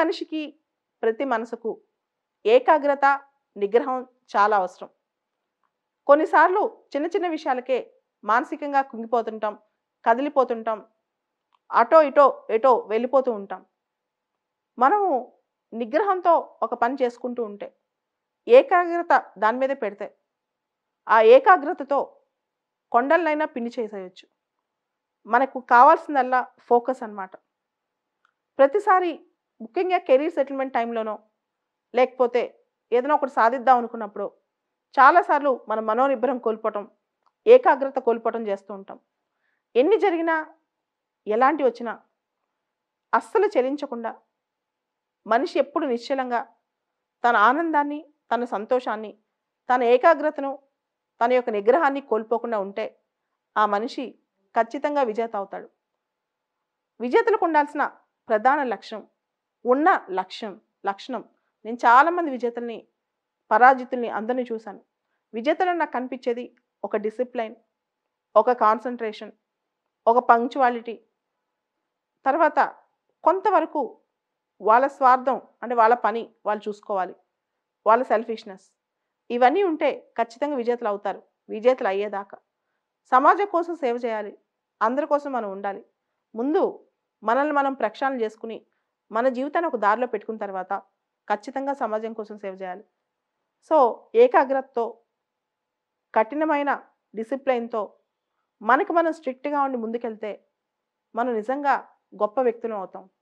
మనిషికి ప్రతి మనసుకు ఏకాగ్రత నిగ్రహం చాలా అవసరం కొన్నిసార్లు చిన్న చిన్న విషయాలకే మానసికంగా కుంగిపోతుంటాం కదిలిపోతుంటాం అటో ఇటో ఎటో వెళ్ళిపోతూ ఉంటాం మనము నిగ్రహంతో ఒక పని చేసుకుంటూ ఉంటే ఏకాగ్రత దాని మీద పెడితే ఆ ఏకాగ్రతతో కొండలనైనా పిండి చేసేయచ్చు మనకు కావాల్సిందల్లా ఫోకస్ అనమాట ప్రతిసారి ముఖ్యంగా కెరీర్ సెటిల్మెంట్ టైంలోనో లేకపోతే ఏదైనా ఒకటి సాధిద్దాం అనుకున్నప్పుడు చాలాసార్లు మన మనోనిబ్బరం కోల్పోవటం ఏకాగ్రత కోల్పోవటం చేస్తూ ఉంటాం ఎన్ని జరిగినా ఎలాంటి వచ్చినా అస్సలు చెలించకుండా మనిషి ఎప్పుడు నిశ్చలంగా తన ఆనందాన్ని తన సంతోషాన్ని తన ఏకాగ్రతను తన యొక్క నిగ్రహాన్ని కోల్పోకుండా ఉంటే ఆ మనిషి ఖచ్చితంగా విజేత అవుతాడు విజేతలకు ఉండాల్సిన ప్రధాన లక్ష్యం ఉన్న లక్ష్యం లక్షణం నేను చాలామంది విజేతల్ని పరాజితుల్ని అందరినీ చూశాను విజేతలను నాకు కనిపించేది ఒక డిసిప్లైన్ ఒక కాన్సన్ట్రేషన్ ఒక పంక్చువాలిటీ తర్వాత కొంతవరకు వాళ్ళ స్వార్థం అంటే వాళ్ళ పని వాళ్ళు చూసుకోవాలి వాళ్ళ సెల్ఫిష్నెస్ ఇవన్నీ ఉంటే ఖచ్చితంగా విజేతలు అవుతారు విజేతలు అయ్యేదాకా సమాజం కోసం సేవ చేయాలి అందరి కోసం మనం ఉండాలి ముందు మనల్ని మనం ప్రక్షాళన చేసుకుని మన జీవితాన్ని ఒక దారిలో పెట్టుకున్న తర్వాత ఖచ్చితంగా సమాజం కోసం సేవ చేయాలి సో ఏకాగ్రతతో కఠినమైన డిసిప్లైన్తో మనకు మనం స్ట్రిక్ట్గా ఉండి ముందుకెళ్తే మనం నిజంగా గొప్ప వ్యక్తులం అవుతాం